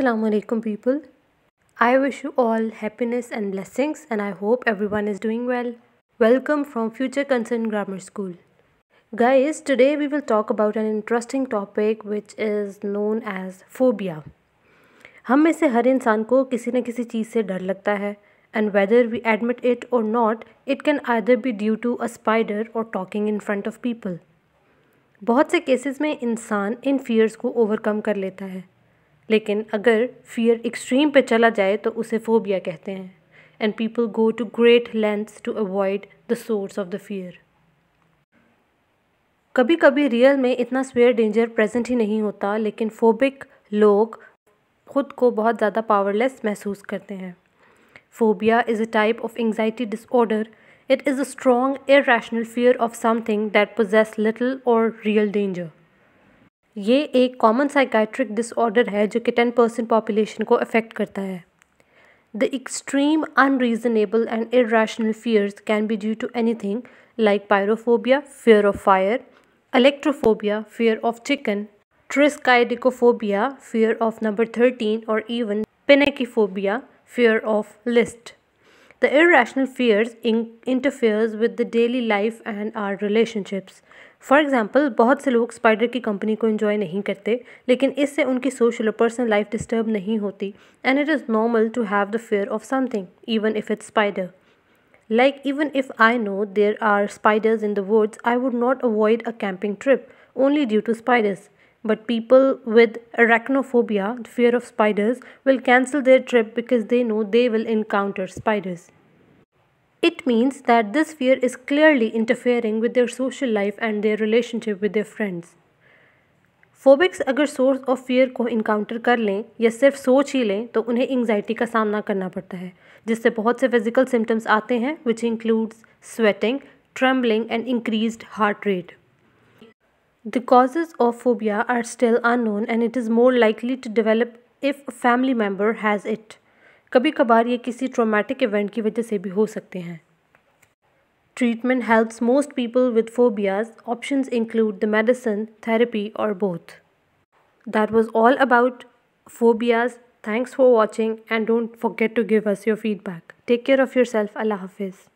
Assalamualaikum people. I wish you all happiness and blessings and I hope everyone is doing well. Welcome from Future Concern Grammar School. Guys, today we will talk about an interesting topic which is known as phobia. हम में से हर इंसान को किसी न किसी चीज़ से डर लगता है and whether we admit it or not, it can either be due to a spider or talking in front of people. बहुत से केसेस में इंसान इन फियर्स को ओवरकम कर लेता है लेकिन अगर फियर एक्सट्रीम पे चला जाए तो उसे फोबिया कहते हैं and people go to great lengths to avoid the source of the fear कभी कभी रियल में इतना स्वेयर डेंजर प्रेजेंट ही नहीं होता लेकिन फोबिक लोग खुद को बहुत ज़्यादा पावरलेस महसूस करते हैं phobia is a type of anxiety disorder it is a strong irrational fear of something that poses little और रियल डेंजर ये एक कॉमन साइकाइट्रिक डिसऑर्डर है जो कि टेन परसेंट पॉपुलेशन को अफेक्ट करता है the extreme unreasonable and irrational fears can be due to anything like pyrophobia fear of fire alektorophobia fear of chicken triskaidekaphobia fear of number thirteen और even पेनेकीफोबिया fair of list the irrational fears interferes with the daily life and our relationships for example बहुत से लोग spider की company को enjoy नहीं करते लेकिन इससे उनकी सोशल और पर्सनल लाइफ डिस्टर्ब नहीं होती and it is normal to have the fear of something even if it's spider like even if I know there are spiders in the woods I would not avoid a camping trip only due to spiders but people with arachnophobia fear of spiders will cancel their trip because they know they will encounter spiders It means that this fear is clearly interfering with their social life and their relationship with their friends. Phobics अगर source of fear को encounter कर लें या सिर्फ सोच ही लें तो उन्हें anxiety का सामना करना पड़ता है जिससे बहुत से physical symptoms आते हैं which includes sweating, trembling and increased heart rate. The causes of phobia are still unknown and it is more likely to develop if a family member has it. कभी कभार ये किसी ट्रोमैटिक इवेंट की वजह से भी हो सकते हैं treatment helps most people with phobias options include the medicine therapy और both that was all about phobias thanks for watching and don't forget to give us your feedback take care of yourself अल्लाह हाफिज़